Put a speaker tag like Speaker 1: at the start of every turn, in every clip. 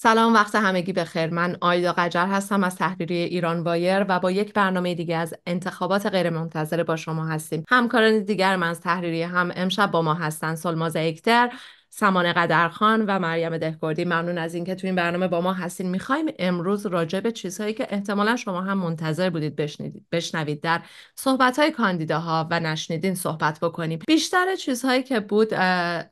Speaker 1: سلام وقت همگی بخیر من آیدا قجر هستم از تحریری ایران وایر و با یک برنامه دیگه از انتخابات غیرمنتظره با شما هستیم همکاران دیگر من از تحریری هم امشب با ما هستن سلماز اکتر سمانه قدرخان و مریم دهکردی ممنون از اینکه تو این برنامه با ما هستین میخوایم امروز راجع به چیزهایی که احتمالا شما هم منتظر بودید بشنوید در صحبتهای کاندیداها و نشنیدین صحبت بکنیم بیشتر چیزهایی که بود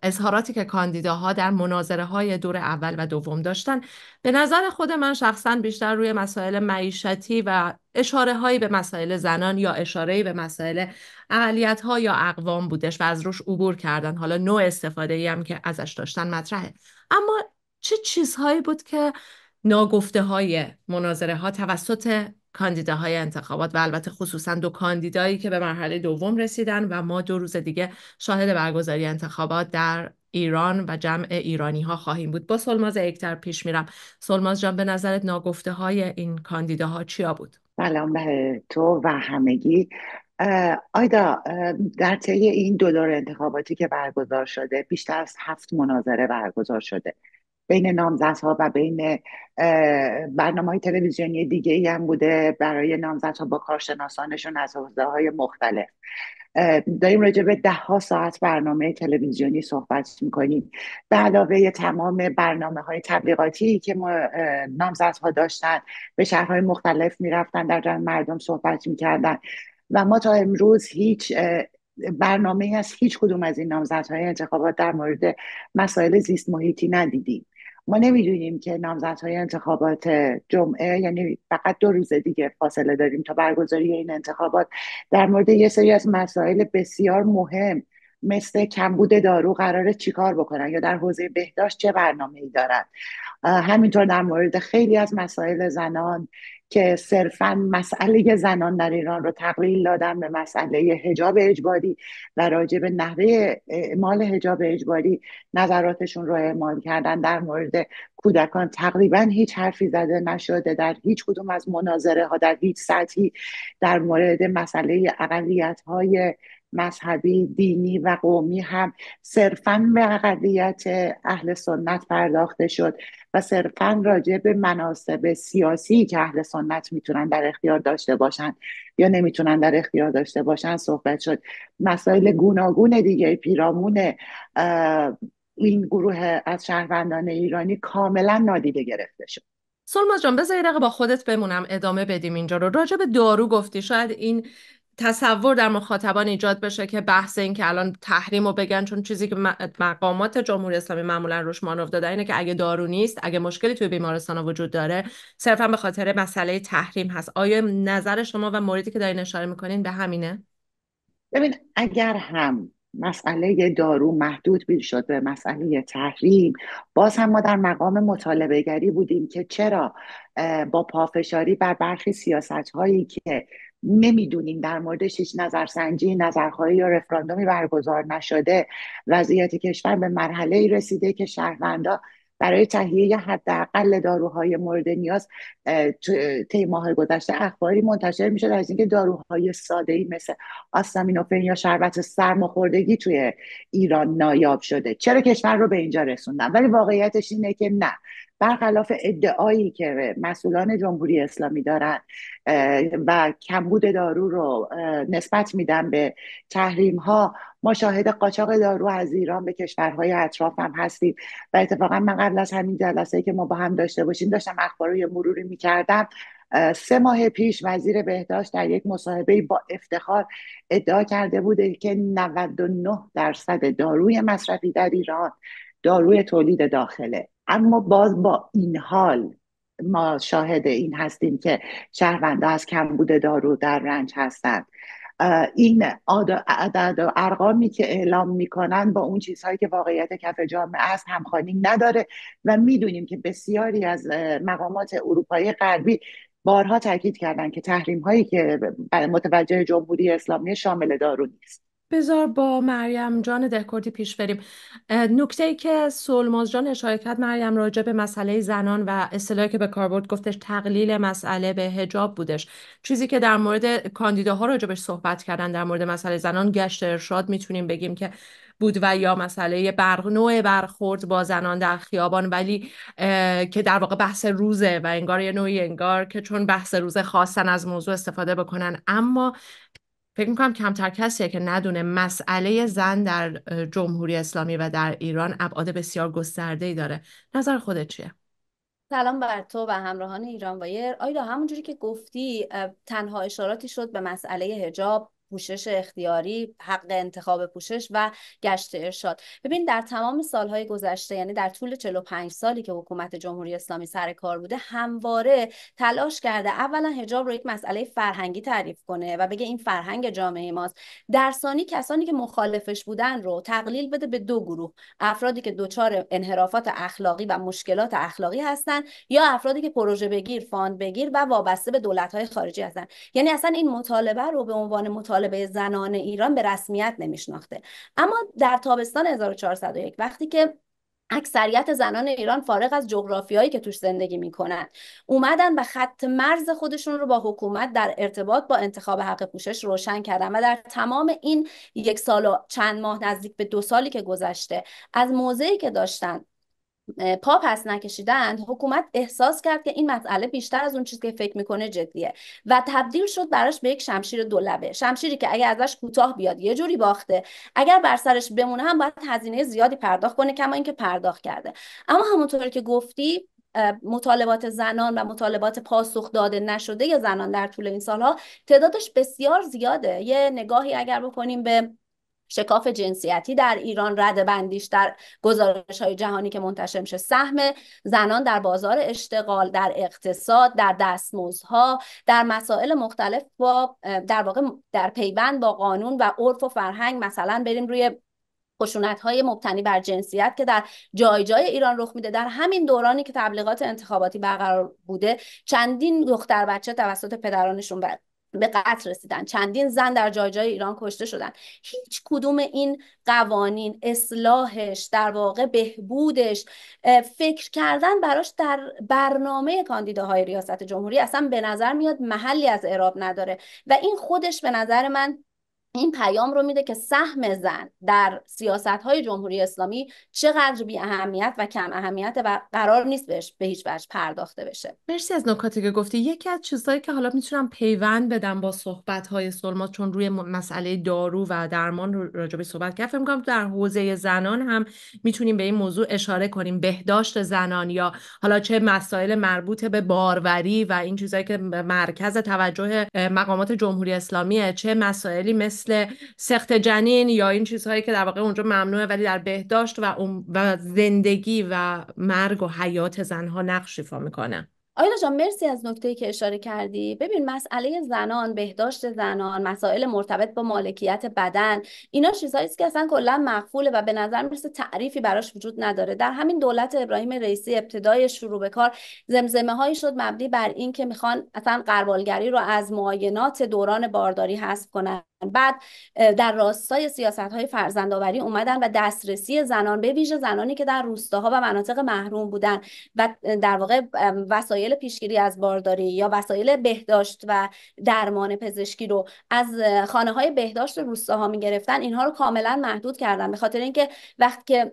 Speaker 1: اظهاراتی که کاندیداها در مناظره های دور اول و دوم داشتن به نظر خود من شخصا بیشتر روی مسائل معیشتی و اشاره هایی به مسائل زنان یا اشاره به مسائل اقلیت ها یا اقوام بودش و از روش عبور کردن حالا نوع استفاده ای هم که ازش داشتن مطرحه
Speaker 2: اما چه چیزهایی بود
Speaker 1: که ناگفته های مناظره ها توسط کاندیداهای انتخابات و البته خصوصا دو کاندیدایی که به مرحله دوم رسیدن و ما دو روز دیگه شاهد برگزاری انتخابات در ایران و جمع ایرانی ها خواهیم بود با سلماز اکتر پیش میرم سلماز جان به نظرت ناگفته های این کاندیداها چیا بود؟
Speaker 3: سلام به تو و همگی آیدا در طی این دو انتخاباتی که برگزار شده بیشتر از هفت مناظره برگزار شده بین نامزدها و بین برنامه های تلویزیونی دیگه ای هم بوده برای نامزدها با کارشناسانشون از حوزه های مختلف داریم راجع به ده ها ساعت برنامه تلویزیونی صحبت میکنیم به علاوه تمام برنامه های تبلیغاتی که نامزدها داشتن به شهرهای مختلف میرفتن در جمع مردم صحبت میکردن و ما تا امروز هیچ برنامه از هیچ کدوم از این نامزدهای انتخابات در مورد مسائل زیست محیطی ندیدیم ما نمیدونیم که نامزدهای انتخابات جمعه یعنی فقط دو روز دیگه فاصله داریم تا برگزاری این انتخابات در مورد یه سری از مسائل بسیار مهم مثل کمبود دارو قراره چیکار بکنن یا در حوزه بهداشت چه برنامه ای دارن همینطور در مورد خیلی از مسائل زنان که صرفا مسئله زنان در ایران رو تقلیل دادن به مسئله هجاب اجباری و راجع به نحوه اعمال هجاب اجباری نظراتشون رو اعمال کردن در مورد کودکان تقریبا هیچ حرفی زده نشده در هیچ کدوم از مناظره ها در هیچ سطحی در مورد مسئله اقلیت های مذهبی دینی و قومی هم صرفا به اقلیت اهل سنت پرداخته شد و صرفا راجع به مناسب سیاسی که اهل سنت میتونن در اختیار داشته باشن یا نمیتونن در اختیار داشته باشن صحبت شد مسائل گوناگون دیگه پیرامون این گروه از شهروندان ایرانی کاملا نادیده گرفته شد
Speaker 1: سلما جان بذاری با خودت بمونم ادامه بدیم اینجا رو راجع به دارو گفتی شاید این تصور در مخاطبان ایجاد بشه که بحث این که الان تحریم رو بگن چون چیزی که مقامات جمهوری اسلامی معمولا روش مانور دادن اینه که اگه دارو نیست اگه مشکلی توی بیمارستان وجود داره صرفا به خاطر مسئله تحریم هست آیا نظر شما و موردی که دارین اشاره میکنین به همینه
Speaker 3: ببین اگر هم مسئله دارو محدود شد به مسئله تحریم باز هم ما در مقام مطالبه بودیم که چرا با پافشاری بر برخی سیاست هایی که نمیدونیم در موردش هیچ نظرسنجی نظرخواهی یا رفراندومی برگزار نشده وضعیت کشور به مرحله ای رسیده که شهروندا برای تهیه حداقل داروهای مورد نیاز طی ماه گذشته اخباری منتشر میشد از اینکه داروهای ساده ای مثل آستامینوفن یا شربت سرماخوردگی توی ایران نایاب شده چرا کشور رو به اینجا رسوندن ولی واقعیتش اینه که نه برخلاف ادعایی که مسئولان جمهوری اسلامی دارند و کمبود دارو رو نسبت میدن به تحریم ها ما شاهد قاچاق دارو از ایران به کشورهای اطراف هم هستیم و اتفاقا من قبل از همین جلسه که ما با هم داشته باشیم داشتم اخبار رو مروری میکردم سه ماه پیش وزیر بهداشت در یک مصاحبه با افتخار ادعا کرده بوده که 99 درصد داروی مصرفی در ایران داروی تولید داخله اما باز با این حال ما شاهد این هستیم که شهرونده از کمبود دارو در رنج هستند این عدد و ارقامی که اعلام میکنن با اون چیزهایی که واقعیت کف جامعه است همخوانی نداره و میدونیم که بسیاری از مقامات اروپایی غربی بارها تاکید کردن که تحریم هایی که متوجه جمهوری اسلامی شامل دارو نیست
Speaker 1: بذار با مریم جان دهکردی پیش بریم نکته ای که سلماز جان اشاره کرد مریم راجع به مسئله زنان و اصطلاحی که به کاربرد گفتش تقلیل مسئله به هجاب بودش چیزی که در مورد کاندیداها راجبش صحبت کردن در مورد مسئله زنان گشت ارشاد میتونیم بگیم که بود و یا مسئله برق نوع برخورد با زنان در خیابان ولی که در واقع بحث روزه و انگار یه نوعی انگار که چون بحث روزه خواستن از موضوع استفاده بکنن اما فکر میکنم کمتر کسیه که ندونه مسئله زن در جمهوری اسلامی و در ایران ابعاد بسیار گسترده ای داره نظر خودت چیه
Speaker 2: سلام بر تو و همراهان ایران وایر آیدا همونجوری که گفتی تنها اشاراتی شد به مسئله هجاب پوشش اختیاری حق انتخاب پوشش و گشت ارشاد ببین در تمام سالهای گذشته یعنی در طول 45 سالی که حکومت جمهوری اسلامی سر کار بوده همواره تلاش کرده اولا حجاب رو یک مسئله فرهنگی تعریف کنه و بگه این فرهنگ جامعه ماست در ثانی کسانی که مخالفش بودن رو تقلیل بده به دو گروه افرادی که دچار انحرافات اخلاقی و مشکلات اخلاقی هستند یا افرادی که پروژه بگیر فاند بگیر و وابسته به دولت‌های خارجی هستند یعنی اصلا این مطالبه رو به عنوان مطالبه مطالبه زنان ایران به رسمیت نمیشناخته اما در تابستان 1401 وقتی که اکثریت زنان ایران فارغ از جغرافیایی که توش زندگی میکنن اومدن به خط مرز خودشون رو با حکومت در ارتباط با انتخاب حق پوشش روشن کردن و در تمام این یک سال و چند ماه نزدیک به دو سالی که گذشته از موضعی که داشتن پا پس نکشیدند حکومت احساس کرد که این مسئله بیشتر از اون چیزی که فکر میکنه جدیه و تبدیل شد براش به یک شمشیر دولبه شمشیری که اگر ازش کوتاه بیاد یه جوری باخته اگر بر سرش بمونه هم باید هزینه زیادی پرداخت کنه کما اینکه پرداخت کرده اما همونطور که گفتی مطالبات زنان و مطالبات پاسخ داده نشده یا زنان در طول این سالها تعدادش بسیار زیاده یه نگاهی اگر بکنیم به شکاف جنسیتی در ایران رد بندیش در گزارش های جهانی که منتشر میشه سهم زنان در بازار اشتغال در اقتصاد در دستمزدها در مسائل مختلف با در واقع در پیوند با قانون و عرف و فرهنگ مثلا بریم روی خشونت های مبتنی بر جنسیت که در جای جای ایران رخ میده در همین دورانی که تبلیغات انتخاباتی برقرار بوده چندین دختر بچه توسط پدرانشون به قتل رسیدن چندین زن در جای جای ایران کشته شدن هیچ کدوم این قوانین اصلاحش در واقع بهبودش فکر کردن براش در برنامه کاندیداهای ریاست جمهوری اصلا به نظر میاد محلی از اعراب نداره و این خودش به نظر من این پیام رو میده که سهم زن در سیاست های جمهوری اسلامی چقدر بی اهمیت و کم اهمیت و قرار نیست بهش به هیچ وجه پرداخته بشه
Speaker 1: مرسی از نکاتی که گفتی یکی از چیزهایی که حالا میتونم پیوند بدم با صحبت های سلما چون روی مسئله دارو و درمان راجع به صحبت کرد فکر میکنم در حوزه زنان هم میتونیم به این موضوع اشاره کنیم بهداشت زنان یا حالا چه مسائل مربوط به باروری و این چیزهایی که مرکز توجه مقامات جمهوری اسلامیه چه مسائلی مثل سخت جنین یا این چیزهایی که در واقع اونجا ممنوعه ولی در بهداشت و, زندگی و مرگ و حیات زنها نقش ایفا میکنه
Speaker 2: آیلا جان مرسی از نکته‌ای که اشاره کردی ببین مسئله زنان بهداشت زنان مسائل مرتبط با مالکیت بدن اینا چیزهایی که اصلا کلا مقفوله و به نظر میرسه تعریفی براش وجود نداره در همین دولت ابراهیم رئیسی ابتدای شروع به کار زمزمه هایی شد مبنی بر اینکه میخوان اصلا قربالگری رو از معاینات دوران بارداری حذف کنن بعد در راستای سیاست های فرزندآوری اومدن و دسترسی زنان به ویژه زنانی که در روستاها و مناطق محروم بودن و در واقع وسایل پیشگیری از بارداری یا وسایل بهداشت و درمان پزشکی رو از خانه های بهداشت روستاها می گرفتن اینها رو کاملا محدود کردن به خاطر اینکه وقتی که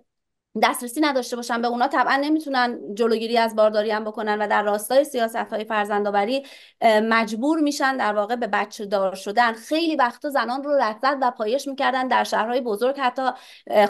Speaker 2: دسترسی نداشته باشن به اونا طبعا نمیتونن جلوگیری از بارداری هم بکنن و در راستای سیاست های فرزندآوری مجبور میشن در واقع به بچه دار شدن خیلی وقتا زنان رو رصد و پایش میکردن در شهرهای بزرگ حتی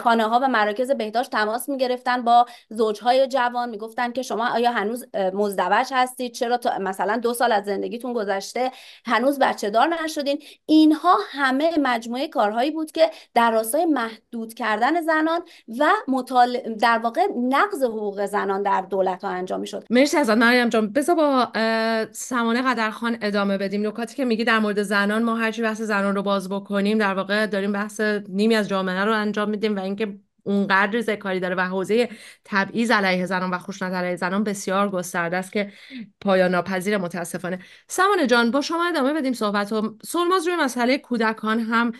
Speaker 2: خانه ها و مراکز بهداشت تماس میگرفتن با زوجهای جوان میگفتن که شما آیا هنوز مزدوج هستید چرا مثلا دو سال از زندگیتون گذشته هنوز بچه دار نشدین اینها همه مجموعه کارهایی بود که در راستای محدود کردن زنان و مطالعه در واقع نقض حقوق زنان در دولت ها انجام شد مرسی
Speaker 1: از مریم جان بذار با سمانه قدرخان ادامه بدیم نکاتی که میگی در مورد زنان ما هرچی بحث زنان رو باز بکنیم در واقع داریم بحث نیمی از جامعه رو انجام میدیم و اینکه اونقدر ریزه داره و حوزه تبعیض علیه زنان و خشونت علیه زنان بسیار گسترده است که پایان ناپذیر متاسفانه سمان جان با شما ادامه بدیم صحبت و سلماز روی مسئله کودکان هم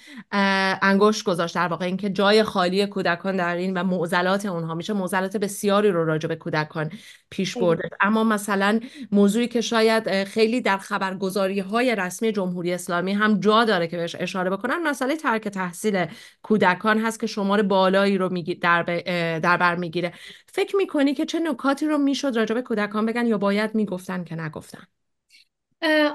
Speaker 1: انگشت گذاشت در واقع اینکه جای خالی کودکان در این و معضلات اونها میشه معضلات بسیاری رو راجع به کودکان پیش برده اما مثلا موضوعی که شاید خیلی در خبرگزاری های رسمی جمهوری اسلامی هم جا داره که بهش اشاره بکنن مسئله ترک تحصیل کودکان هست که شمار بالایی رو در, بر میگیره فکر میکنی که چه نکاتی رو میشد راجع به کودکان بگن یا باید میگفتن که نگفتن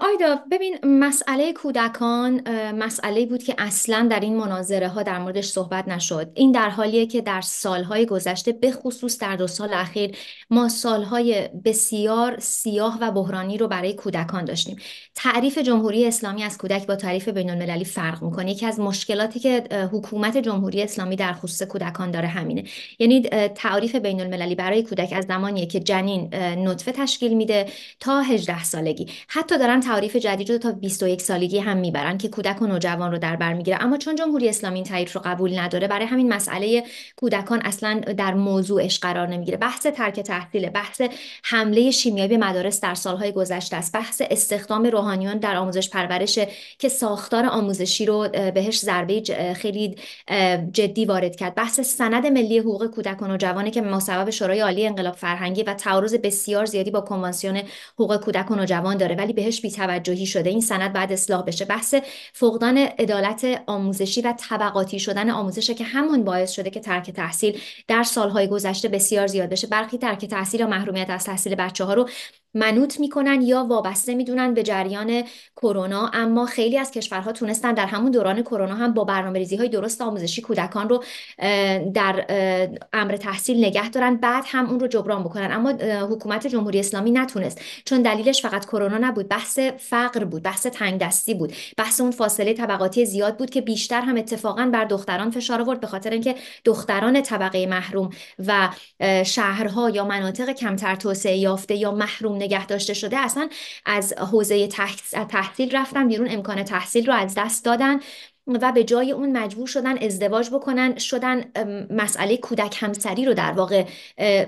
Speaker 4: آیدا ببین مسئله کودکان مسئله بود که اصلا در این مناظره ها در موردش صحبت نشد این در حالیه که در سالهای گذشته به خصوص در دو سال اخیر ما سالهای بسیار سیاه و بحرانی رو برای کودکان داشتیم تعریف جمهوری اسلامی از کودک با تعریف بین المللی فرق میکنه یکی از مشکلاتی که حکومت جمهوری اسلامی در خصوص کودکان داره همینه یعنی تعریف بین المللی برای کودک از زمانیه که جنین نطفه تشکیل میده تا 18 سالگی حتی دارن تعریف جدید رو تا 21 سالگی هم میبرن که کودک و نوجوان رو در بر میگیره اما چون جمهوری اسلامی این تعریف رو قبول نداره برای همین مسئله کودکان اصلا در موضوعش قرار نمیگیره بحث ترک تحصیل بحث حمله شیمیایی به مدارس در سالهای گذشته است بحث استخدام روحانیان در آموزش پرورش که ساختار آموزشی رو بهش ضربه خیلی جدی وارد کرد بحث سند ملی حقوق کودکان و جوان که مصوب شورای عالی انقلاب فرهنگی و تعارض بسیار زیادی با کنوانسیون حقوق کودکان و جوان داره ولی بهش بیتوجهی شده این سند بعد اصلاح بشه بحث فقدان عدالت آموزشی و طبقاتی شدن آموزش که همون باعث شده که ترک تحصیل در سالهای گذشته بسیار زیاد بشه برخی ترک تحصیل یا محرومیت از تحصیل بچه ها رو منوط میکنن یا وابسته میدونن به جریان کرونا اما خیلی از کشورها تونستن در همون دوران کرونا هم با برنامه ریزی های درست آموزشی کودکان رو در امر تحصیل نگه دارن بعد هم اون رو جبران بکنن اما حکومت جمهوری اسلامی نتونست چون دلیلش فقط کرونا نبود بحث فقر بود بحث تنگ دستی بود بحث اون فاصله طبقاتی زیاد بود که بیشتر هم اتفاقا بر دختران فشار آورد به خاطر اینکه دختران طبقه محروم و شهرها یا مناطق کمتر توسعه یافته یا محروم نگه داشته شده اصلا از حوزه تحصیل رفتن بیرون امکان تحصیل رو از دست دادن و به جای اون مجبور شدن ازدواج بکنن شدن مسئله کودک همسری رو در واقع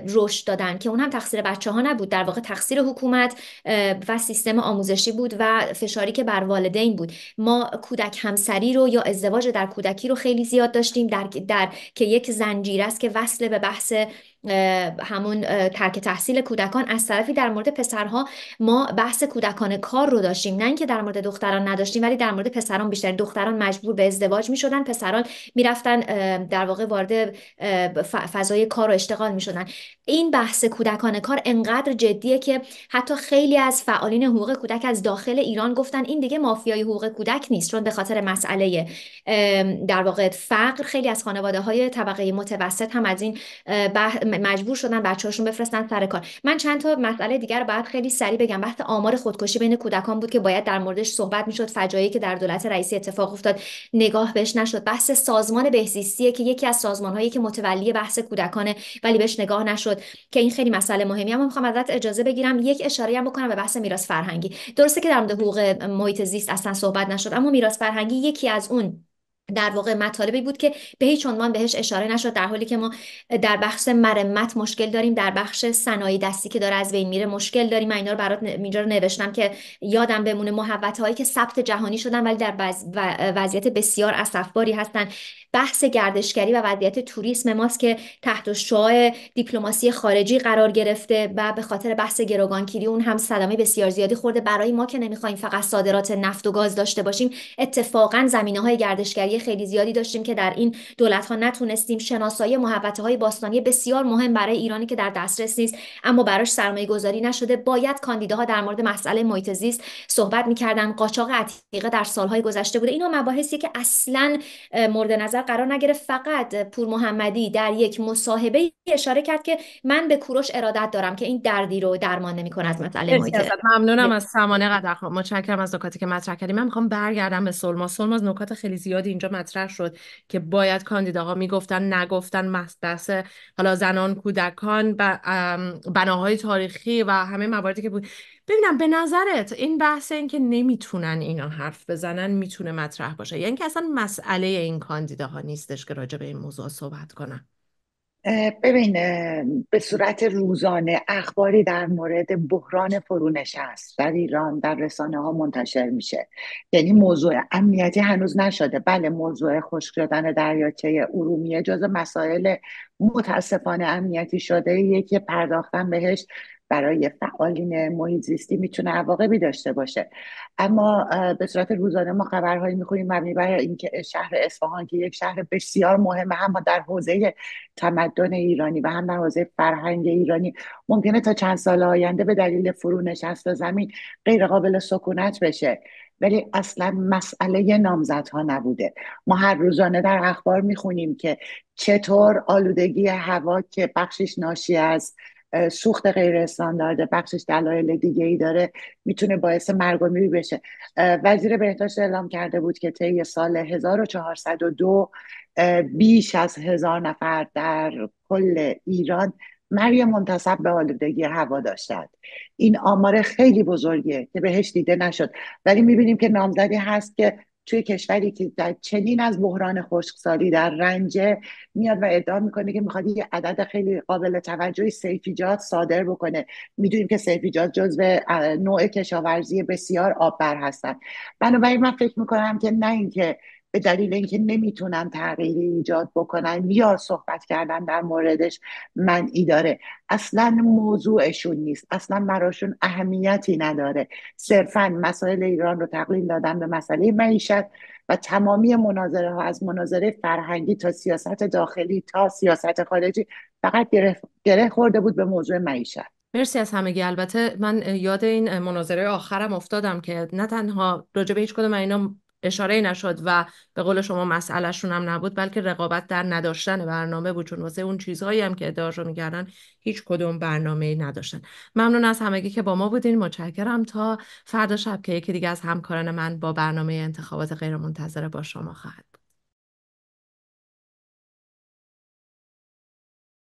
Speaker 4: رشد دادن که اون هم تقصیر بچه ها نبود در واقع تقصیر حکومت و سیستم آموزشی بود و فشاری که بر والدین بود ما کودک همسری رو یا ازدواج در کودکی رو خیلی زیاد داشتیم در, در... که یک زنجیره است که وصل به بحث همون ترک تحصیل کودکان از طرفی در مورد پسرها ما بحث کودکان کار رو داشتیم نه اینکه در مورد دختران نداشتیم ولی در مورد پسران بیشتر دختران مجبور به ازدواج می شدن پسران میرفتن در واقع وارد فضای کار و اشتغال می شدن این بحث کودکان کار انقدر جدیه که حتی خیلی از فعالین حقوق کودک از داخل ایران گفتن این دیگه مافیای حقوق کودک نیست چون به خاطر مسئله در واقع فقر خیلی از خانواده های طبقه متوسط هم از این مجبور شدن بچه‌هاشون بفرستن سر کار من چند تا مسئله دیگر رو باید خیلی سریع بگم بحث آمار خودکشی بین کودکان بود که باید در موردش صحبت میشد فجایعی که در دولت رئیسی اتفاق افتاد نگاه بهش نشد بحث سازمان بهزیستیه که یکی از هایی که متولی بحث کودکانه ولی بهش نگاه نشد که این خیلی مسئله مهمی اما میخوام ازت اجازه بگیرم یک اشاره بکنم به بحث میراث فرهنگی درسته که در مورد حقوق محیط زیست اصلا صحبت نشد اما میراث فرهنگی یکی از اون در واقع مطالبی بود که به هیچ عنوان بهش اشاره نشد در حالی که ما در بخش مرمت مشکل داریم در بخش صنایع دستی که داره از بین میره مشکل داریم من اینا رو برات اینجا رو نوشتم که یادم بمونه محوت هایی که ثبت جهانی شدن ولی در وضعیت بسیار اسفباری هستن بحث گردشگری و وضعیت توریسم ماست که تحت شعاع دیپلماسی خارجی قرار گرفته و به خاطر بحث گروگانگیری اون هم صدمه بسیار زیادی خورده برای ما که نمیخوایم فقط صادرات نفت و گاز داشته باشیم اتفاقا زمینه های گردشگری خیلی زیادی داشتیم که در این دولت ها نتونستیم شناسایی محبت های باستانی بسیار مهم برای ایرانی که در دسترس نیست اما براش سرمایه گذاری نشده باید کاندیداها در مورد مسئله محیط زیست صحبت میکردن قاچاق عتیقه در سالهای گذشته بوده اینها مباحثی که اصلا مورد نظر قرار نگرفت فقط پور محمدی در یک مصاحبه اشاره کرد که من به کوروش ارادت دارم که این دردی رو درمان از مسئله محیط
Speaker 1: ممنونم از سمانه قدرخان خب، متشکرم از نکاتی که مطرح کردیم من میخوام برگردم به سلما سلما از نکات خیلی زیادی مطرح شد که باید کاندیداها میگفتن نگفتن بحث حالا زنان کودکان بناهای تاریخی و همه مواردی که بود ببینم به نظرت این بحث این که نمیتونن اینا حرف بزنن میتونه مطرح باشه یعنی که اصلا مسئله این کاندیداها نیستش که راجع به این موضوع صحبت کنن
Speaker 3: ببین به صورت روزانه اخباری در مورد بحران فرونشست در ایران در رسانه ها منتشر میشه یعنی موضوع امنیتی هنوز نشده بله موضوع خشک شدن دریاچه ارومیه جز مسائل متاسفانه امنیتی شده یکی پرداختن بهش برای فعالین محیط زیستی میتونه عواقبی داشته باشه اما به صورت روزانه ما خبرهایی میخوریم مبنی بر اینکه شهر اصفهان که یک شهر بسیار مهمه هم در حوزه تمدن ایرانی و هم در حوزه فرهنگ ایرانی ممکنه تا چند سال آینده به دلیل فرونشست زمین غیر قابل سکونت بشه ولی اصلا مسئله نامزدها نبوده ما هر روزانه در اخبار میخونیم که چطور آلودگی هوا که بخشش ناشی از سوخت غیر استاندارد بخشش دلایل دیگه ای داره میتونه باعث مرگ و بشه وزیر بهداشت اعلام کرده بود که طی سال 1402 بیش از هزار نفر در کل ایران مرگ منتصب به آلودگی هوا داشتند این آمار خیلی بزرگیه که بهش دیده نشد ولی میبینیم که نامزدی هست که توی کشوری که در چنین از بحران خشکسالی در رنج میاد و ادعا میکنه که میخواد یه عدد خیلی قابل توجهی سیفیجات صادر بکنه میدونیم که سیفیجات جزو نوع کشاورزی بسیار آببر هستن بنابراین من فکر میکنم که نه اینکه به دلیل اینکه نمیتونن تغییری ایجاد بکنن یا صحبت کردن در موردش من ای داره اصلا موضوعشون نیست اصلا مراشون اهمیتی نداره صرفا مسائل ایران رو تقلیل دادن به مسئله معیشت و تمامی مناظره ها از مناظره فرهنگی تا سیاست داخلی تا سیاست خارجی فقط گره, گره خورده بود به موضوع معیشت
Speaker 1: مرسی از همگی البته من یاد این مناظره آخرم افتادم که نه تنها راجع هیچ کدوم اینا اشاره نشد و به قول شما مسئلهشون هم نبود بلکه رقابت در نداشتن برنامه بود چون واسه اون چیزهایی هم که رو میکردن هیچ کدوم برنامه نداشتن ممنون از همگی که با ما بودین متشکرم تا فردا شب که یکی دیگه از همکاران من با برنامه انتخابات غیرمنتظره با شما خواهد